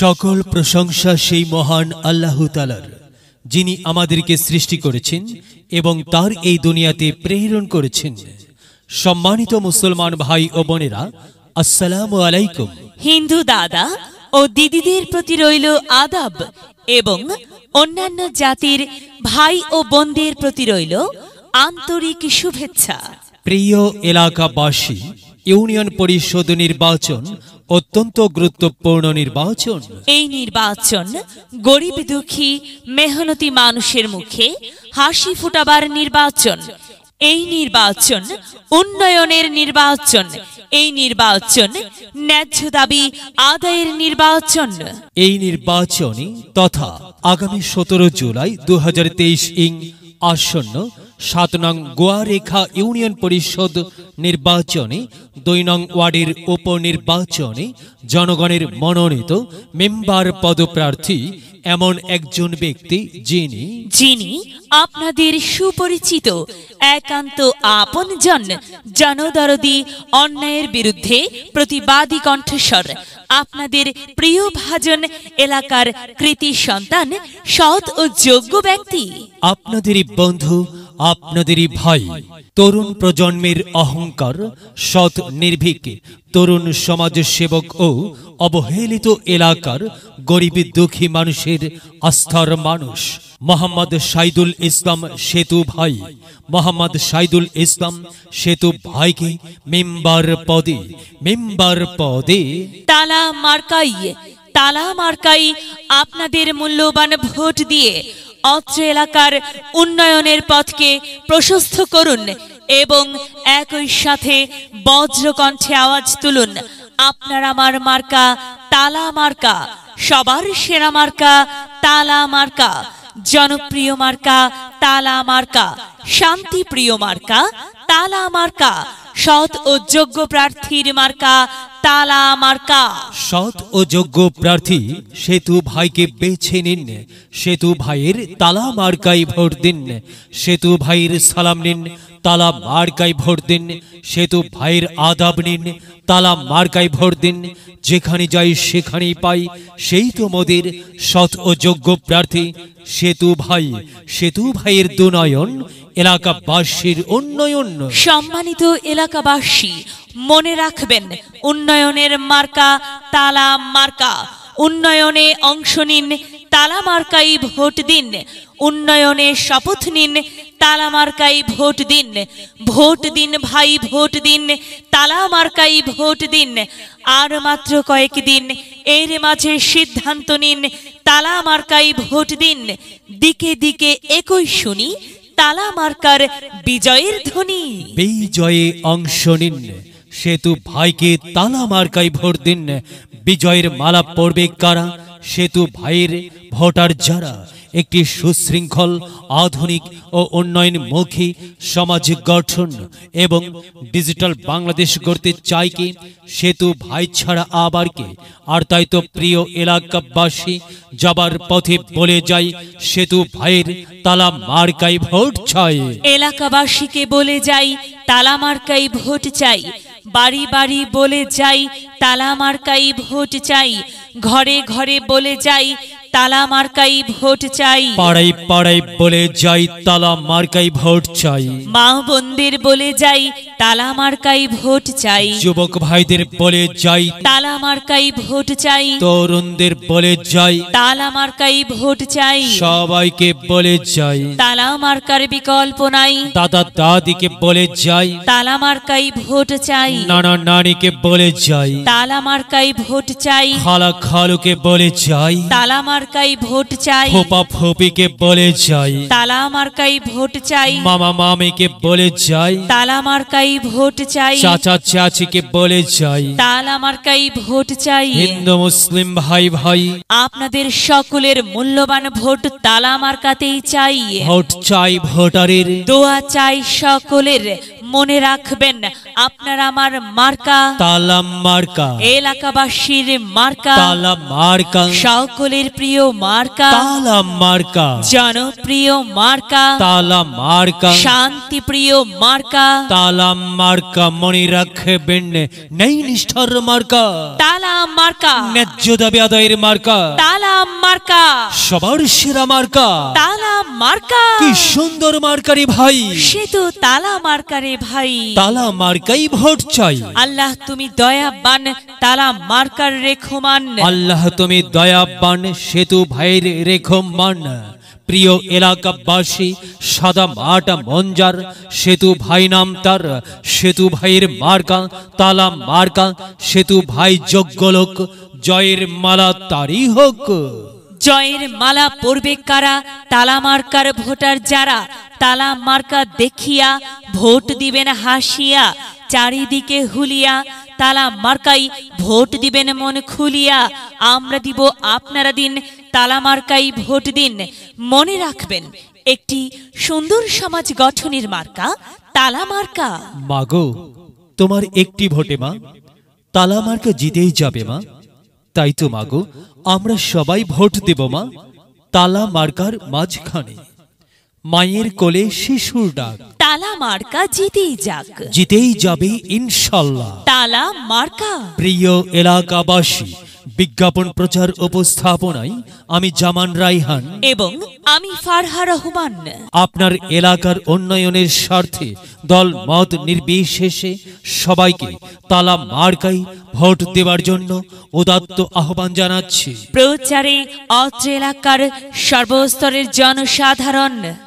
সকল প্রশংসা সেই মহান আল্লাহ তালার যিনি আমাদেরকে সৃষ্টি করেছেন এবং তার এই দুনিয়াতে প্রেরণ করেছেন সম্মানিত মুসলমান ভাই ও বোনেরা আসসালাম আলাইকুম হিন্দু দাদা ও দিদিদের প্রতি রইল আদাব এবং অন্যান্য জাতির ভাই ও বোনদের প্রতি রইল আন্তরিক শুভেচ্ছা প্রিয় এলাকাবাসী ইউনিয়ন পরিষদ নির্বাচন অত্যন্ত গুরুত্বপূর্ণ নির্বাচন এই নির্বাচন গরিব দুঃখী মেহনতি মানুষের মুখে হাসি ফুটাবার নির্বাচন এই নির্বাচন উন্নয়নের নির্বাচন এই নির্বাচন ন্যায্য দাবি আদায়ের নির্বাচন এই নির্বাচনে তথা আগামী সতেরো জুলাই দু ইং আসন্ন সাত নং গোয়ারেখা ইউনিয়ন পরিষদ নির্বাচনে দুই নং ওয়ার্ডের উপনির্বাচনে জনগণের মনোনীত মেম্বার পদপ্রার্থী এমন একজন ব্যক্তি যিনি যিনি আপনাদের সুপরিচিত একান্ত আপনজন জনদরদি অন্যায়ের বিরুদ্ধে প্রতিবাদী কণ্ঠস্বর আপনাদের প্রিয় ভাজন এলাকার কৃতি সন্তান সৎ ও যোগ্য ব্যক্তি আপনাদেরই বন্ধু আপনাদেরই ভাই তরুণ প্রজন্মের অহংকার সৎ নির্ভীক তরুণ সমাজ সেবক ও অবহেলিত এলাকার গরিব দুঃখী মানুষের আস্থার মানুষ মোহাম্মদ সাইদুল ইসলাম সেতু ভাই মোহাম্মদ সাইদুল ইসলাম সেতু ভাইকে মেম্বার পদে মেম্বার পদে তালা মার্কাই তালা মার্কাই আপনাদের মূল্যবান ভোট দিয়ে অত্র এলাকার উন্নয়নের পথকে প্রশস্ত করুন এবং একই সাথে বজ্রকণ্ঠে আওয়াজ তুলুন আপনার আমার মার্কা তালা মার্কা সবার সেরা মার্কা তালা মার্কা জনপ্রিয় মার্কা তালা মার্কা শান্তিপ্রিয় মার্কা তালা মার্কা সৎ ও যোগ্য প্রার্থীর মার্কা তালা মার্কা সৎ ও যোগ্য প্রার্থী সেতু ভাইকে বেছে নিন সেতু ভাইয়ের তালা মার্কাই ভোট দিন সেতু ভাইয়ের সালাম নিন তালা মার্কাই ভোট দিন সেতু ভাইয়ের আদাব নিন তালা মার্কাই ভোট দিন যেখানে যাই সেখানেই পাই সেই তো মোদীর সৎ ও যোগ্য প্রার্থী সেতু ভাই সেতু ভাইয়ের দুনয়ন এলাকাবাসীর উন্নয়ন সম্মানিত এলাকাবাসী মনে রাখবেন উন্নয়নের মার্কা তালা মার্কা উন্নয়নে অংশ নিন তালা মার্কাই ভোট দিন উন্নয়নে শপথ নিন তালা মার্কাই ভোট দিন ভোট দিন ভাই ভোট দিন তালা মার্কাই ভোট দিন আর মাত্র কয়েক দিন এর মাঝে সিদ্ধান্ত নিন তালা মার্কাই ভোট দিন দিকে দিকে একই শুনি তালা মার্কার বিজয়ের ধ্বনি বিজয়ে অংশ নিন সেতু ভাইকে তালা মার্কায় ভোট দিন বিজয়ের মালা পড়বে কারা সেতু ভাইয়ের ভোটার যারা একটি সুশৃঙ্খল আধুনিক ও উন্নয়নমুখী সমাজ গঠন এবং ডিজিটাল বাংলাদেশ গড়তে চাই কি সেতু ভাই ছাড়া আবার কে আর তাই তো প্রিয় এলাকাবাসী যাবার পথে বলে যাই সেতু ভাইয়ের তালা মার্কাই ভোট চাই এলাকাবাসীকে বলে যাই তালা মার্কাই ভোট চাই বাড়ি বাড়ি বলে যাই তালা মার্কাই ভোট চাই ঘরে ঘরে বলে যাই তালা মার্কাই ভোট চাই পাড়াই পাড়াই বলে যাই তালা মার্কাই ভোট চাই মা বোনদের বলে যাই তালা মার্কাই ভোট চাই যুবক ভাইদের বলে যাই তালা মার্কাই ভোট চাই তরুণদের বলে যাই তালা মার্কাই ভোট চাই সবাইকে বলে যাই তালা মার্কার বিকল্প নাই দাদা দাদিকে বলে যাই তালা মার্কাই ভোট চাই নানা নানিকে বলে যাই তালা মার্কাই ভোট চাই খালা খালুকে বলে যাই তালা মার্কাই ভোট চাই ফোপা ফোপিকে বলে যাই তালা মার্কাই ভোট চাই মামা মামিকে বলে যাই তালা মার্কাই মার্কাই ভোট চাই চাচা চাচিকে বলে যাই তালা মার্কাই ভোট চাই হিন্দু মুসলিম ভাই ভাই আপনাদের সকলের মূল্যবান ভোট তালা মার্কাতেই চাই ভোট চাই ভোটারের দোয়া চাই সকলের মনে রাখবেন আপনার আমার মার্কা তালাম মার্কা এলাকাবাসীর মার্কা তালাম মার্কা সকলের প্রিয় মার্কা তালাম মার্কা জনপ্রিয় মার্কা তালাম মার্কা শান্তি প্রিয় মার্কা তালাম মার্কা মনে রাখবেন নেই নিষ্ঠর মার্কা তালাম মার্কা ন্যায্য দাবি আদায়ের মার্কা তালাম মার্কা সবার সেরা মার্কা তালাম মার্কা কি সুন্দর মার্কারি ভাই সে তো তালা মার্কারি ভাই তালা মার্কাই ভোট চাই প্রিয় এলাকাবাসী সাদা মাটা মঞ্জার সেতু ভাই নাম তার সেতু ভাইয়ের মার্কা তালা মার্কা সেতু ভাই যোগ্য লোক জয়ের মালা তারই হোক জয়ের মালা পড়বে কারা তালা মার্কার ভোটার যারা তালা মার্কা দেখিয়া ভোট দিবেন হাসিয়া চারিদিকে হুলিয়া তালা মার্কাই ভোট দিবেন মন খুলিয়া আমরা দিব আপনারা দিন তালা মার্কাই ভোট দিন মনে রাখবেন একটি সুন্দর সমাজ গঠনের মার্কা তালা মার্কা মাগো তোমার একটি ভোটে মা তালা মার্কা জিতেই যাবে মা তাই তো মাগো আমরা সবাই ভোট দেব মা তালা মার্কার মাঝখানে মায়ের কোলে শিশুর ডাক তালা মার্কা জিতেই যাক জিতেই যাবে ইনশাল্লাহ তালা মার্কা প্রিয় এলাকাবাসী বিজ্ঞাপন প্রচার উপস্থাপনায় আমি জামান রাইহান এবং আমি ফারহা রহমান আপনার এলাকার উন্নয়নের স্বার্থে দল মত নির্বিশেষে সবাইকে তালা মার্কাই ভোট দেওয়ার জন্য উদাত্ত আহ্বান জানাচ্ছি প্রচারে অত্র এলাকার সর্বস্তরের জনসাধারণ